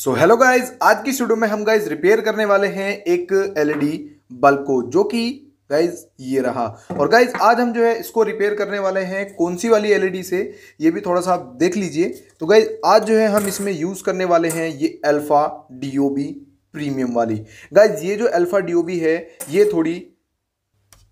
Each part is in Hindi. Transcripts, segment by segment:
सो हेलो गाइज आज की स्टूडियो में हम गाइज रिपेयर करने वाले हैं एक एलईडी बल्ब e को जो कि गाइज ये रहा और गाइज आज हम जो है इसको रिपेयर करने वाले हैं कौन सी वाली एलईडी e से ये भी थोड़ा सा आप देख लीजिए तो गाइज आज जो है हम इसमें यूज़ करने वाले हैं ये अल्फ़ा डीओबी प्रीमियम वाली गाइज ये जो अल्फ़ा बी है ये थोड़ी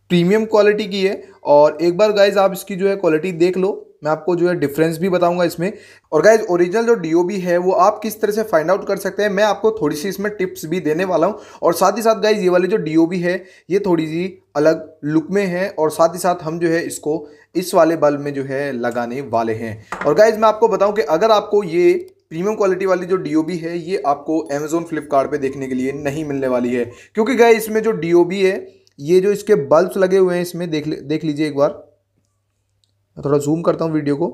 प्रीमियम क्वालिटी की है और एक बार गाइज आप इसकी जो है क्वालिटी देख लो मैं आपको जो है डिफरेंस भी बताऊंगा इसमें और गाइज ओरिजिनल जो डीओबी है वो आप किस तरह से फाइंड आउट कर सकते हैं मैं आपको थोड़ी सी इसमें टिप्स भी देने वाला हूँ और साथ ही साथ गाइज ये वाली जो डीओबी है ये थोड़ी सी अलग लुक में है और साथ ही साथ हम जो है इसको इस वाले बल्ब में जो है लगाने वाले हैं और गाइज मैं आपको बताऊँ कि अगर आपको ये प्रीमियम क्वालिटी वाली जो डी है ये आपको अमेजोन फ्लिपकार्ट देखने के लिए नहीं मिलने वाली है क्योंकि गाय इसमें जो डी है ये जो इसके बल्ब लगे हुए हैं इसमें देख देख लीजिए एक बार मैं थोड़ा जूम करता हूँ वीडियो को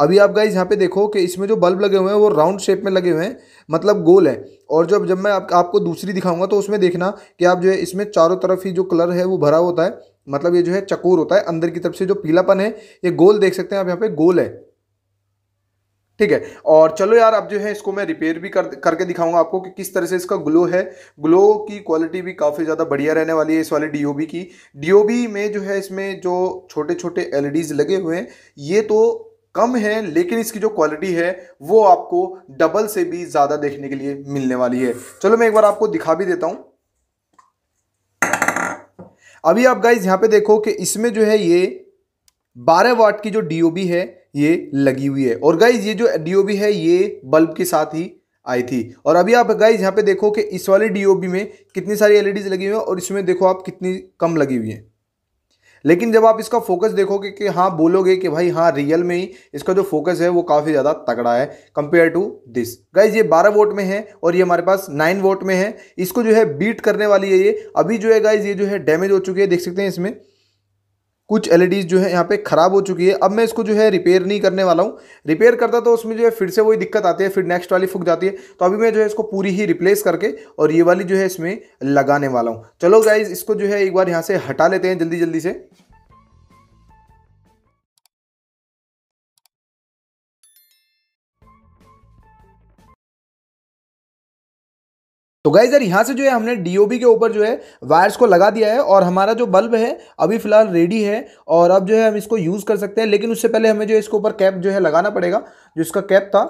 अभी आप गाइज यहाँ पे देखो कि इसमें जो बल्ब लगे हुए हैं वो राउंड शेप में लगे हुए हैं मतलब गोल है और जब जब मैं आप, आपको दूसरी दिखाऊंगा तो उसमें देखना कि आप जो है इसमें चारों तरफ ही जो कलर है वो भरा होता है मतलब ये जो है चकोर होता है अंदर की तरफ से जो पीलापन है ये गोल देख सकते हैं आप यहाँ पे गोल है ठीक है और चलो यार अब जो है इसको मैं रिपेयर भी कर करके दिखाऊंगा आपको कि किस तरह से इसका ग्लो है ग्लो की क्वालिटी भी काफ़ी ज़्यादा बढ़िया रहने वाली है इस वाले डीओबी की डीओबी में जो है इसमें जो छोटे छोटे एलईडीज लगे हुए हैं ये तो कम है लेकिन इसकी जो क्वालिटी है वो आपको डबल से भी ज़्यादा देखने के लिए मिलने वाली है चलो मैं एक बार आपको दिखा भी देता हूँ अभी आप गाइज यहाँ पे देखो कि इसमें जो है ये 12 वाट की जो डी है ये लगी हुई है और गाइज ये जो डी है ये बल्ब के साथ ही आई थी और अभी आप गाइज यहाँ पे देखो कि इस वाले डी में कितनी सारी एलईडीज e लगी हुई हैं और इसमें देखो आप कितनी कम लगी हुई हैं लेकिन जब आप इसका फोकस देखोगे कि हाँ बोलोगे कि भाई हाँ रियल में ही इसका जो फोकस है वो काफ़ी ज़्यादा तगड़ा है कंपेयर टू दिस गाइज ये 12 वोट में है और ये हमारे पास 9 वोट में है इसको जो है बीट करने वाली है ये अभी जो है गाइज ये जो है डैमेज हो चुकी है देख सकते हैं इसमें कुछ एल e जो है यहाँ पे ख़राब हो चुकी है अब मैं इसको जो है रिपेयर नहीं करने वाला हूँ रिपेयर करता तो उसमें जो है फिर से वही दिक्कत आती है फिर नेक्स्ट वाली फुक जाती है तो अभी मैं जो है इसको पूरी ही रिप्लेस करके और ये वाली जो है इसमें लगाने वाला हूँ चलो गाइज इसको जो है एक बार यहाँ से हटा लेते हैं जल्दी जल्दी से तो गाइज यार यहाँ से जो है हमने डीओबी के ऊपर जो है वायर्स को लगा दिया है और हमारा जो बल्ब है अभी फिलहाल रेडी है और अब जो है हम इसको यूज़ कर सकते हैं लेकिन उससे पहले हमें जो है इसके ऊपर कैप जो है लगाना पड़ेगा जो इसका कैप था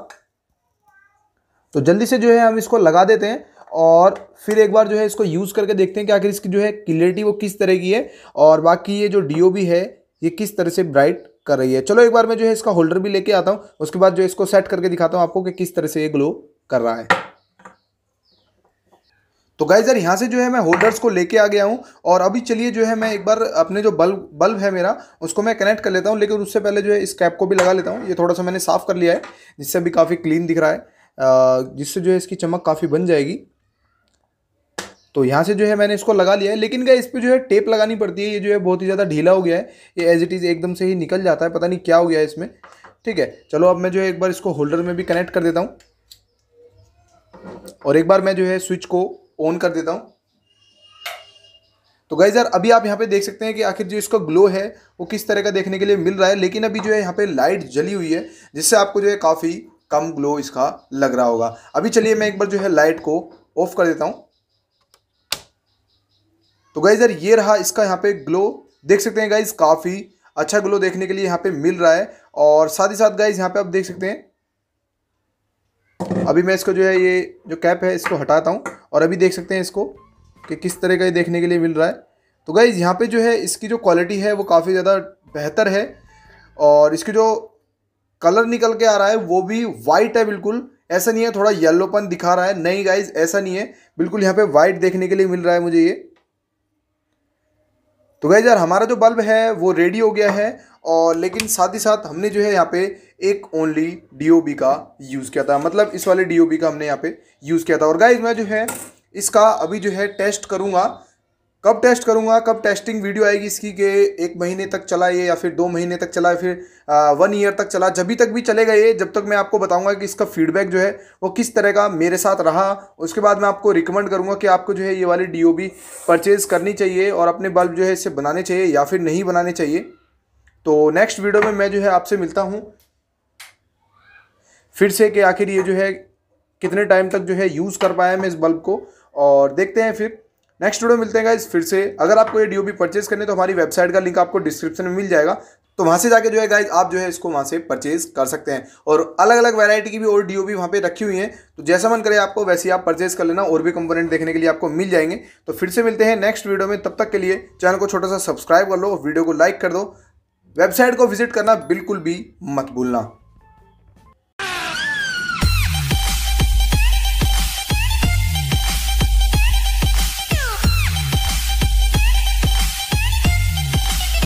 तो जल्दी से जो है हम इसको लगा देते हैं और फिर एक बार जो है इसको यूज़ करके देखते हैं कि आखिर इसकी जो है क्लियरिटी वो किस तरह की है और बाकी ये जो डी है ये किस तरह से ब्राइट कर रही है चलो एक बार मैं जो है इसका होल्डर भी लेके आता हूँ उसके बाद जो इसको सेट करके दिखाता हूँ आपको कि किस तरह से ये ग्लो कर रहा है तो गाय यार यहाँ से जो है मैं होल्डर्स को लेके आ गया हूँ और अभी चलिए जो है मैं एक बार अपने जो बल्ब बल्ब है मेरा उसको मैं कनेक्ट कर लेता हूँ लेकिन उससे पहले जो है इस कैप को भी लगा लेता हूँ ये थोड़ा सा मैंने साफ़ कर लिया है जिससे अभी काफ़ी क्लीन दिख रहा है जिससे जो है इसकी चमक काफ़ी बन जाएगी तो यहाँ से जो है मैंने इसको लगा लिया है लेकिन क्या इस पर जो है टेप लगानी पड़ती है ये जो है बहुत ही ज़्यादा ढीला हो गया है ये एज इट इज़ एकदम से ही निकल जाता है पता नहीं क्या हो गया है इसमें ठीक है चलो अब मैं जो है एक बार इसको होल्डर में भी कनेक्ट कर देता हूँ और एक बार मैं जो है स्विच को ऑन कर देता हूँ तो गाइज यार अभी आप यहाँ पे देख सकते हैं कि आखिर जो इसका ग्लो है वो किस तरह का देखने के लिए मिल रहा है लेकिन अभी जो है यहाँ पे लाइट जली हुई है जिससे आपको जो है काफ़ी कम ग्लो इसका लग रहा होगा अभी चलिए मैं एक बार जो है लाइट को ऑफ कर देता हूँ तो गाइज यार ये रहा इसका यहाँ पे ग्लो देख सकते हैं गाइज काफ़ी अच्छा ग्लो देखने के लिए यहाँ पर मिल रहा है और साथ ही साथ गाइज यहाँ पर आप देख सकते हैं अभी मैं इसको जो है ये जो कैप है इसको हटाता हूँ और अभी देख सकते हैं इसको कि किस तरह का ये देखने के लिए मिल रहा है तो गाइज़ यहाँ पे जो है इसकी जो क्वालिटी है वो काफ़ी ज़्यादा बेहतर है और इसकी जो कलर निकल के आ रहा है वो भी वाइट है बिल्कुल ऐसा नहीं है थोड़ा येल्लोपन दिखा रहा है नहीं गाइज ऐसा नहीं है बिल्कुल यहाँ पर वाइट देखने के लिए मिल रहा है मुझे ये तो गाइज यार हमारा जो बल्ब है वो रेडी हो गया है और लेकिन साथ ही साथ हमने जो है यहाँ पे एक ओनली डी का यूज़ किया था मतलब इस वाले डी का हमने यहाँ पे यूज़ किया था और गाइज मैं जो है इसका अभी जो है टेस्ट करूँगा कब टेस्ट करूँगा कब टेस्टिंग वीडियो आएगी इसकी कि एक महीने तक चला ये या फिर दो महीने तक चला फिर आ, वन ईयर तक चला जब भी तक भी चलेगा ये जब तक मैं आपको बताऊँगा कि इसका फीडबैक जो है वो किस तरह का मेरे साथ रहा उसके बाद मैं आपको रिकमेंड करूँगा कि आपको जो है ये वाली डी परचेज़ करनी चाहिए और अपने बल्ब जो है इसे बनाने चाहिए या फिर नहीं बनाने चाहिए तो नेक्स्ट वीडियो में मैं जो है आपसे मिलता हूँ फिर से कि आखिर ये जो है कितने टाइम तक जो है यूज़ कर पाया मैं इस बल्ब को और देखते हैं फिर नेक्स्ट वीडियो मिलते हैं गाइज फिर से अगर आपको ये डी ओ बी परचेज करने तो हमारी वेबसाइट का लिंक आपको डिस्क्रिप्शन में मिल जाएगा तो वहाँ से जाके जो है गाइज आप जो है इसको वहाँ से परचेज कर सकते हैं और अलग अलग वैरायटी की भी और डी ओ बी वहाँ पर रखी हुई है तो जैसा मन करे आपको वैसे ही आप परचेज कर लेना और भी कंपोनेंट देखने के लिए आपको मिल जाएंगे तो फिर से मिलते हैं नेक्स्ट वीडियो में तब तक के लिए चैनल को छोटा सा सब्सक्राइब कर लो वीडियो को लाइक कर दो वेबसाइट को विजिट करना बिल्कुल भी मत भूलना